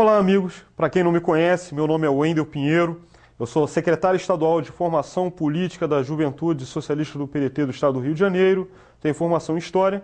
Olá, amigos. Para quem não me conhece, meu nome é Wendel Pinheiro. Eu sou secretário estadual de Formação Política da Juventude Socialista do PDT do Estado do Rio de Janeiro. Tenho formação em História.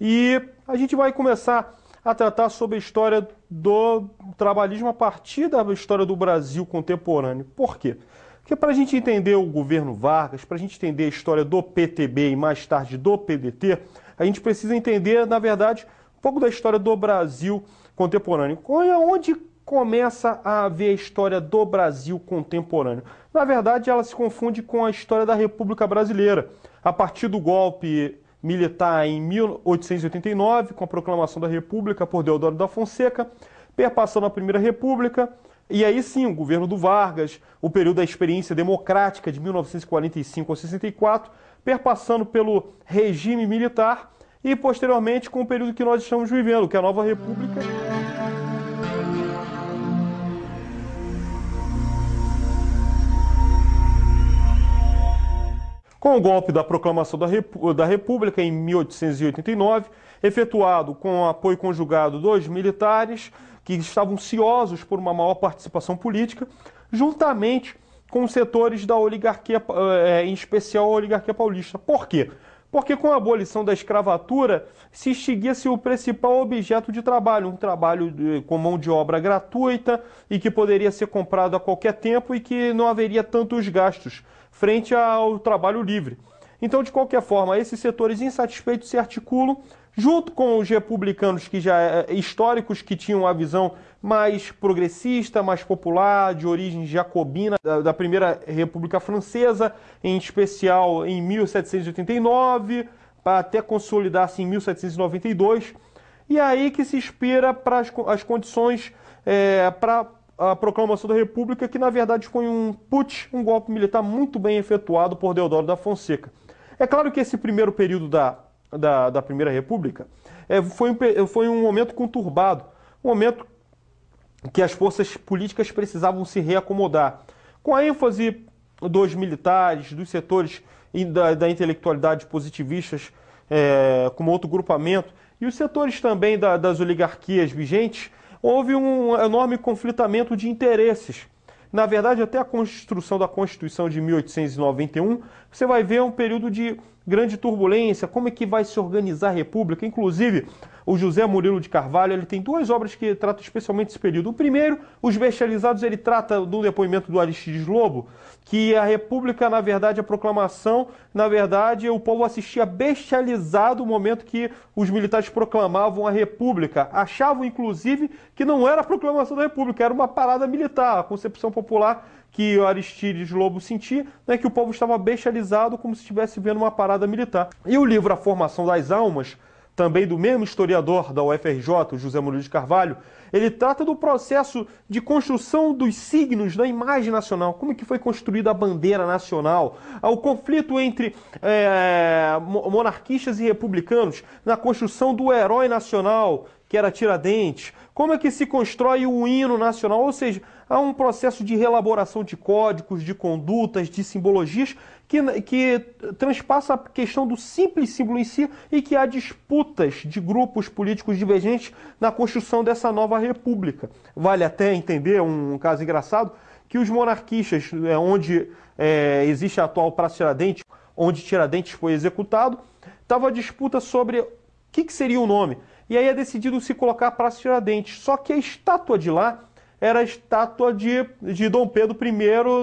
E a gente vai começar a tratar sobre a história do trabalhismo a partir da história do Brasil contemporâneo. Por quê? Porque para a gente entender o governo Vargas, para a gente entender a história do PTB e mais tarde do PDT, a gente precisa entender, na verdade, um pouco da história do Brasil contemporâneo. Onde começa a haver a história do Brasil contemporâneo? Na verdade, ela se confunde com a história da República Brasileira. A partir do golpe militar em 1889, com a proclamação da República por Deodoro da Fonseca, perpassando a Primeira República, e aí sim, o governo do Vargas, o período da experiência democrática de 1945 a 64, perpassando pelo regime militar e posteriormente com o período que nós estamos vivendo, que é a Nova República. Com o golpe da proclamação da, da República em 1889, efetuado com apoio conjugado dos militares, que estavam ansiosos por uma maior participação política, juntamente com setores da oligarquia, eh, em especial a oligarquia paulista. Por quê? Porque com a abolição da escravatura se extinguia-se o principal objeto de trabalho, um trabalho eh, com mão de obra gratuita e que poderia ser comprado a qualquer tempo e que não haveria tantos gastos frente ao trabalho livre. Então, de qualquer forma, esses setores insatisfeitos se articulam junto com os republicanos que já eh, históricos que tinham a visão mais progressista, mais popular, de origem jacobina da, da primeira República Francesa, em especial em 1789, para até consolidar-se em 1792. E é aí que se inspira para as, as condições é, eh, para a proclamação da República, que na verdade foi um putsch, um golpe militar muito bem efetuado por Deodoro da Fonseca. É claro que esse primeiro período da da, da Primeira República, é, foi, um, foi um momento conturbado, um momento que as forças políticas precisavam se reacomodar. Com a ênfase dos militares, dos setores da, da intelectualidade positivistas, é, como outro grupamento, e os setores também da, das oligarquias vigentes, houve um enorme conflitamento de interesses na verdade, até a construção da Constituição de 1891, você vai ver um período de grande turbulência, como é que vai se organizar a República, inclusive o José Murilo de Carvalho, ele tem duas obras que tratam especialmente esse período. O primeiro, Os Bestializados, ele trata do depoimento do Aristides Lobo, que a República, na verdade, a proclamação, na verdade, o povo assistia bestializado o momento que os militares proclamavam a República. Achavam, inclusive, que não era a proclamação da República, era uma parada militar, a concepção popular que o Aristides Lobo sentia, né, que o povo estava bestializado como se estivesse vendo uma parada militar. E o livro A Formação das Almas também do mesmo historiador da UFRJ, José Murilo de Carvalho, ele trata do processo de construção dos signos da imagem nacional, como que foi construída a bandeira nacional, o conflito entre é, monarquistas e republicanos na construção do herói nacional, que era Tiradentes, como é que se constrói o hino nacional, ou seja, há um processo de elaboração de códigos, de condutas, de simbologias que, que transpassa a questão do simples símbolo em si e que há disputas de grupos políticos divergentes na construção dessa nova república. Vale até entender um caso engraçado que os monarquistas, é, onde é, existe a atual Praça Tiradentes, onde Tiradentes foi executado, estava a disputa sobre o que, que seria o nome. E aí é decidido se colocar a Praça Tiradentes. Só que a estátua de lá era a estátua de, de Dom Pedro I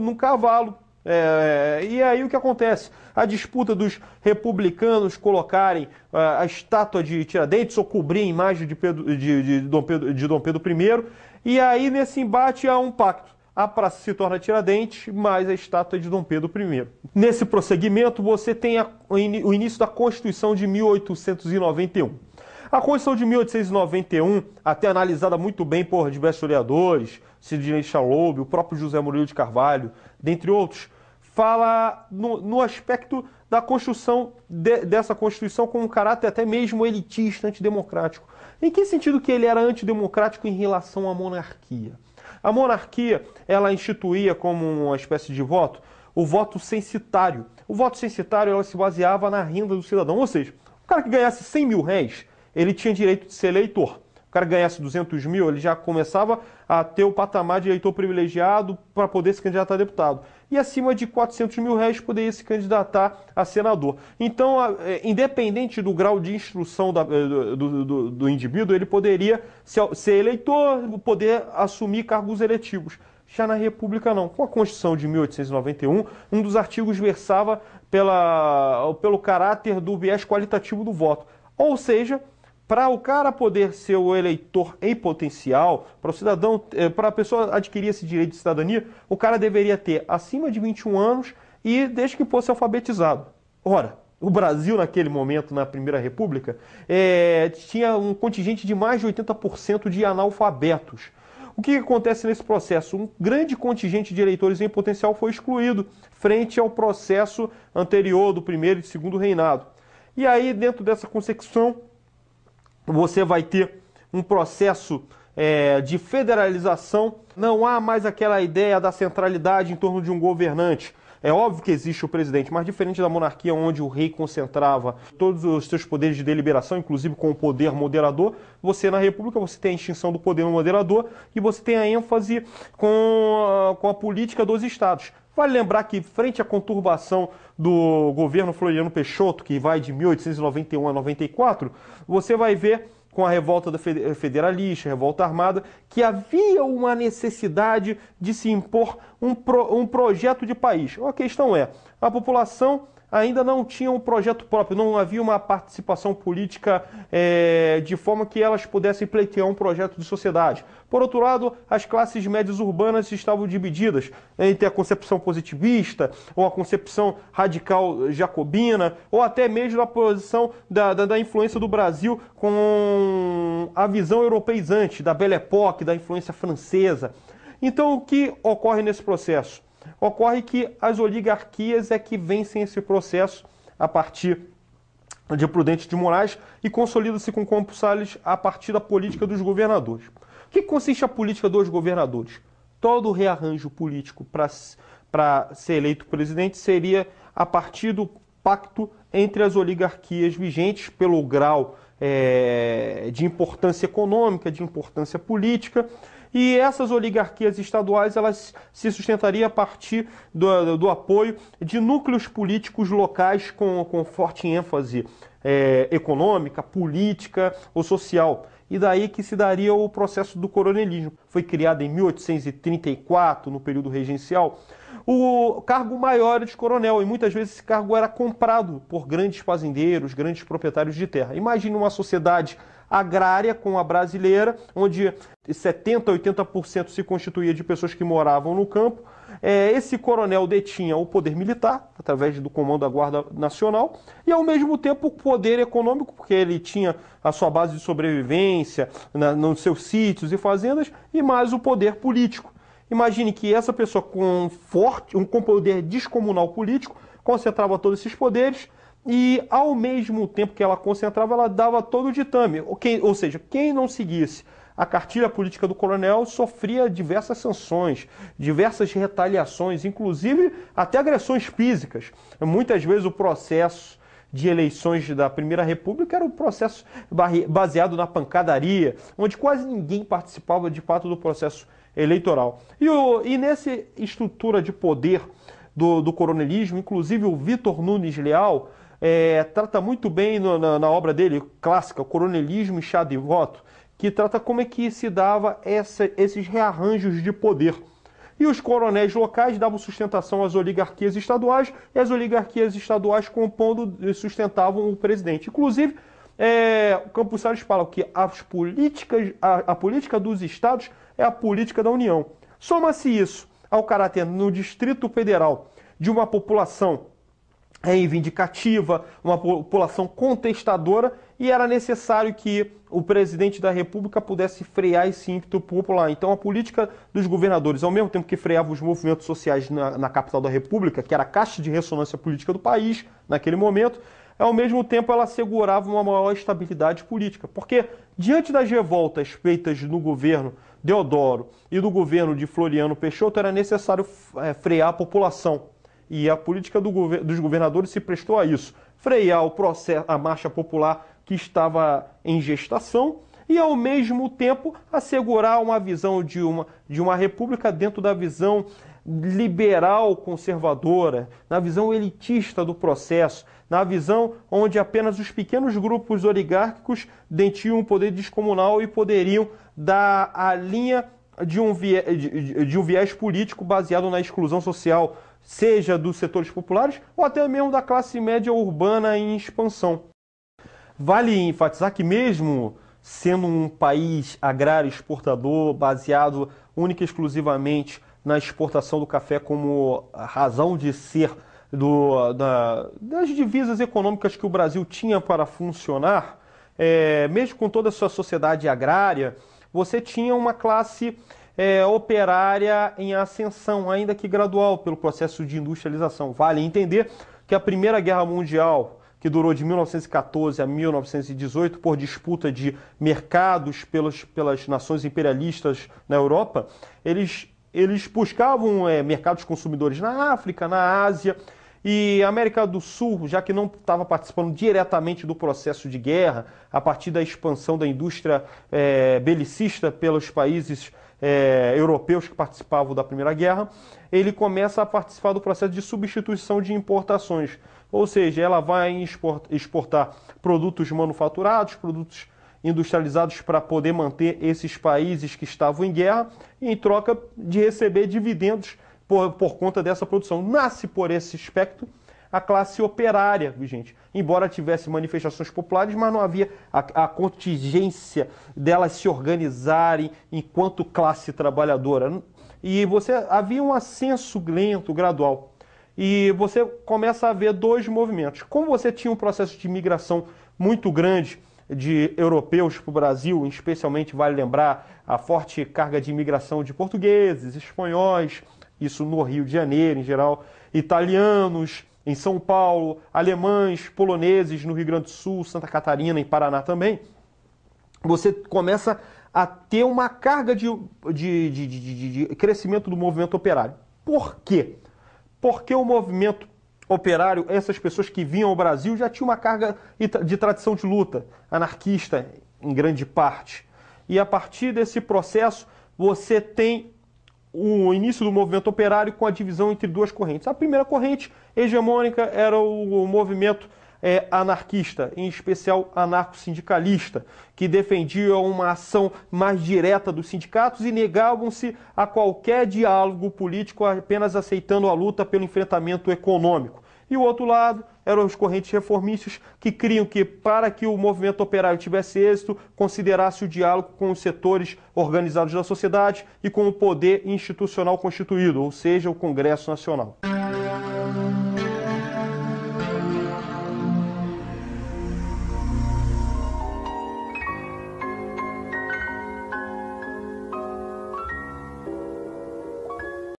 num cavalo. É, e aí o que acontece? A disputa dos republicanos colocarem a, é, a estátua de Tiradentes ou cobrir a imagem de, Pedro, de, de, Dom Pedro, de Dom Pedro I. E aí nesse embate há um pacto. A praça se torna Tiradentes, mais a estátua de Dom Pedro I. Nesse prosseguimento, você tem a, o início da Constituição de 1891. A Constituição de 1891, até analisada muito bem por diversos historiadores, Sidney Chaloube, o próprio José Murilo de Carvalho, dentre outros, fala no, no aspecto da construção de, dessa Constituição com um caráter até mesmo elitista, antidemocrático. Em que sentido que ele era antidemocrático em relação à monarquia? A monarquia, ela instituía como uma espécie de voto o voto censitário. O voto censitário ela se baseava na renda do cidadão, ou seja, o cara que ganhasse 100 mil réis, ele tinha direito de ser eleitor. O cara ganhasse 200 mil, ele já começava a ter o patamar de eleitor privilegiado para poder se candidatar a deputado. E acima de 400 mil reais poderia se candidatar a senador. Então, é, independente do grau de instrução eh, do, do, do indivíduo, ele poderia ser eleitor, poder assumir cargos eletivos. Já na República, não. Com a Constituição de 1891, um dos artigos versava pela, pelo caráter do viés qualitativo do voto. Ou seja, para o cara poder ser o eleitor em potencial, para o cidadão, eh, para a pessoa adquirir esse direito de cidadania, o cara deveria ter acima de 21 anos e desde que fosse alfabetizado. Ora, o Brasil naquele momento, na Primeira República, é, tinha um contingente de mais de 80% de analfabetos. O que acontece nesse processo? Um grande contingente de eleitores em potencial foi excluído frente ao processo anterior do primeiro e segundo reinado. E aí, dentro dessa concepção, você vai ter um processo é, de federalização. Não há mais aquela ideia da centralidade em torno de um governante. É óbvio que existe o presidente, mas diferente da monarquia onde o rei concentrava todos os seus poderes de deliberação, inclusive com o poder moderador, você na república você tem a extinção do poder moderador e você tem a ênfase com a, com a política dos estados. Vale lembrar que, frente à conturbação do governo Floriano Peixoto, que vai de 1891 a 94, você vai ver com a revolta federalista, a revolta armada, que havia uma necessidade de se impor um, pro, um projeto de país. A questão é, a população ainda não tinham um projeto próprio, não havia uma participação política é, de forma que elas pudessem pleitear um projeto de sociedade. Por outro lado, as classes médias urbanas estavam divididas entre a concepção positivista, ou a concepção radical jacobina, ou até mesmo a posição da, da, da influência do Brasil com a visão europeizante, da Belle Époque, da influência francesa. Então, o que ocorre nesse processo? Ocorre que as oligarquias é que vencem esse processo a partir de Prudente de Moraes e consolida-se com Campos Salles a partir da política dos governadores. O que consiste a política dos governadores? Todo rearranjo político para ser eleito presidente seria a partir do pacto entre as oligarquias vigentes pelo grau é, de importância econômica, de importância política e essas oligarquias estaduais elas se sustentariam a partir do, do apoio de núcleos políticos locais com, com forte ênfase é, econômica, política ou social. E daí que se daria o processo do coronelismo. Foi criado em 1834, no período regencial, o cargo maior de coronel, e muitas vezes esse cargo era comprado por grandes fazendeiros, grandes proprietários de terra. Imagine uma sociedade agrária com a brasileira, onde 70%, 80% se constituía de pessoas que moravam no campo. É, esse coronel detinha o poder militar, através do comando da Guarda Nacional, e ao mesmo tempo o poder econômico, porque ele tinha a sua base de sobrevivência nos seus sítios e fazendas, e mais o poder político. Imagine que essa pessoa com forte, um poder descomunal político, concentrava todos esses poderes, e ao mesmo tempo que ela concentrava, ela dava todo o ditame. Ou seja, quem não seguisse a cartilha política do coronel sofria diversas sanções, diversas retaliações, inclusive até agressões físicas. Muitas vezes o processo de eleições da Primeira República era um processo baseado na pancadaria, onde quase ninguém participava de fato do processo eleitoral. E, o, e nessa estrutura de poder do, do coronelismo, inclusive o Vitor Nunes Leal, é, trata muito bem no, na, na, obra dele, clássica, Coronelismo e Chá de Voto, que trata como é que se dava essa, esses rearranjos de poder. E os coronéis locais davam sustentação às oligarquias estaduais, e as oligarquias estaduais compondo e eh, sustentavam o presidente. Inclusive, é, Campos Salles fala que as políticas, a, a política dos estados é a política da União. Soma-se isso ao caráter no Distrito Federal de uma população é reivindicativa, uma população contestadora, e era necessário que o presidente da República pudesse frear esse ímpeto popular. Então, a política dos governadores, ao mesmo tempo que freava os movimentos sociais na, na capital da República, que era a caixa de ressonância política do país naquele momento, ao mesmo tempo ela assegurava uma maior estabilidade política. Porque, diante das revoltas feitas no governo Deodoro e do governo de Floriano Peixoto, era necessário é, frear a população e a política do gover dos governadores se prestou a isso: frear o processo, a marcha popular que estava em gestação e, ao mesmo tempo, assegurar uma visão de uma, de uma república dentro da visão liberal conservadora, na visão elitista do processo, na visão onde apenas os pequenos grupos oligárquicos detinham um poder descomunal e poderiam dar a linha de um, viés, de, de um viés político baseado na exclusão social, seja dos setores populares ou até mesmo da classe média urbana em expansão. Vale enfatizar que, mesmo sendo um país agrário exportador baseado única e exclusivamente na exportação do café como razão de ser do, da, das divisas econômicas que o Brasil tinha para funcionar, é, mesmo com toda a sua sociedade agrária, você tinha uma classe é, operária em ascensão, ainda que gradual, pelo processo de industrialização. Vale entender que a Primeira Guerra Mundial, que durou de 1914 a 1918 por disputa de mercados pelas, pelas nações imperialistas na Europa, eles, eles buscavam é, mercados consumidores na África, na Ásia. E a América do Sul, já que não estava participando diretamente do processo de guerra, a partir da expansão da indústria é, belicista pelos países é, europeus que participavam da Primeira Guerra, ele começa a participar do processo de substituição de importações. Ou seja, ela vai exportar produtos manufaturados, produtos industrializados para poder manter esses países que estavam em guerra, em troca de receber dividendos por, por conta dessa produção. Nasce por esse aspecto a classe operária gente. Embora tivesse manifestações populares, mas não havia a, a contingência delas se organizarem enquanto classe trabalhadora. E você havia um ascenso lento, gradual. E você começa a ver dois movimentos. Como você tinha um processo de migração muito grande, de europeus para o Brasil, especialmente vale lembrar a forte carga de imigração de portugueses, espanhóis, isso no Rio de Janeiro em geral, italianos, em São Paulo, alemães, poloneses no Rio Grande do Sul, Santa Catarina e Paraná também, você começa a ter uma carga de, de, de, de crescimento do movimento operário. Por quê? Porque o movimento operário, essas pessoas que vinham ao Brasil já tinham uma carga de tradição de luta, anarquista em grande parte. E a partir desse processo, você tem o início do movimento operário com a divisão entre duas correntes. A primeira corrente hegemônica era o movimento é, anarquista, em especial anarco-sindicalista, que defendia uma ação mais direta dos sindicatos e negavam-se a qualquer diálogo político, apenas aceitando a luta pelo enfrentamento econômico. E o outro lado eram os correntes reformistas que criam que, para que o movimento operário tivesse êxito, considerasse o diálogo com os setores organizados da sociedade e com o poder institucional constituído, ou seja, o Congresso Nacional.